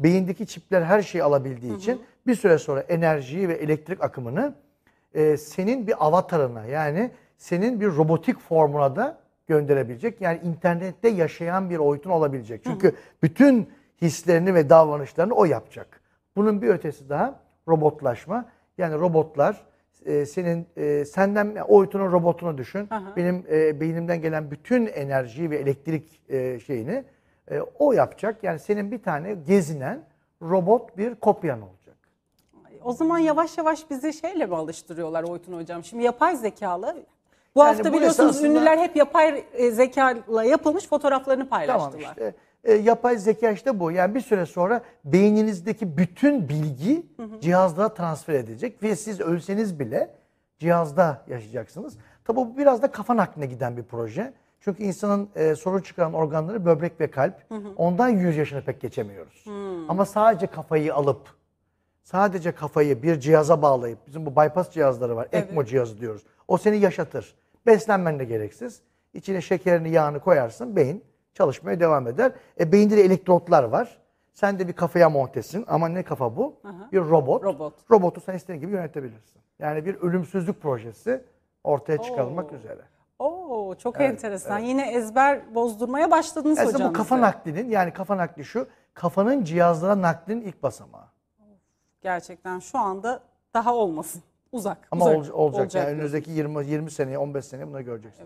beyindeki çipler her şeyi alabildiği hı hı. için bir süre sonra enerjiyi ve elektrik akımını e, senin bir avatarına yani senin bir robotik formuna da gönderebilecek. Yani internette yaşayan bir oytun olabilecek. Çünkü hı hı. bütün hislerini ve davranışlarını o yapacak. Bunun bir ötesi daha robotlaşma. Yani robotlar e, senin e, senden oytunun robotunu düşün. Aha. Benim e, beynimden gelen bütün enerjiyi ve elektrik e, şeyini e, o yapacak. Yani senin bir tane gezinen robot bir kopyan olacak. O zaman yavaş yavaş bizi şeyle mi alıştırıyorlar Oytun Hocam? Şimdi yapay zekalı bu yani hafta bu biliyorsunuz esasında... ünlüler hep yapay e, zekayla yapılmış fotoğraflarını paylaştılar. Tamam işte e, yapay zeka işte bu. Yani bir süre sonra beyninizdeki bütün bilgi hı hı. cihazda transfer edilecek ve siz ölseniz bile cihazda yaşayacaksınız. Tabi bu biraz da kafa nakline giden bir proje. Çünkü insanın e, sorun çıkaran organları böbrek ve kalp. Hı hı. Ondan 100 yaşını pek geçemiyoruz. Hı. Ama sadece kafayı alıp, sadece kafayı bir cihaza bağlayıp, bizim bu bypass cihazları var, evet. ECMO cihazı diyoruz. O seni yaşatır. Beslenmen de gereksiz. İçine şekerini, yağını koyarsın, beyin çalışmaya devam eder. E, beyinde de elektrotlar var. Sen de bir kafaya montesin ama ne kafa bu? Hı hı. Bir robot. robot. Robotu sen istediğin gibi yönetebilirsin. Yani bir ölümsüzlük projesi ortaya çıkarılmak Oo. üzere. Oo çok evet, enteresan. Evet. Yine ezber bozdurmaya başladınız Aslında hocam. bu kafa naklinin yani kafa nakli şu. Kafanın cihazlara naklinin ilk basamağı. Gerçekten şu anda daha olmasın. Uzak. Ama uzak, olacak. olacak. Yani önümüzdeki 20 20 seneye 15 seneye bunu göreceksiniz. Evet.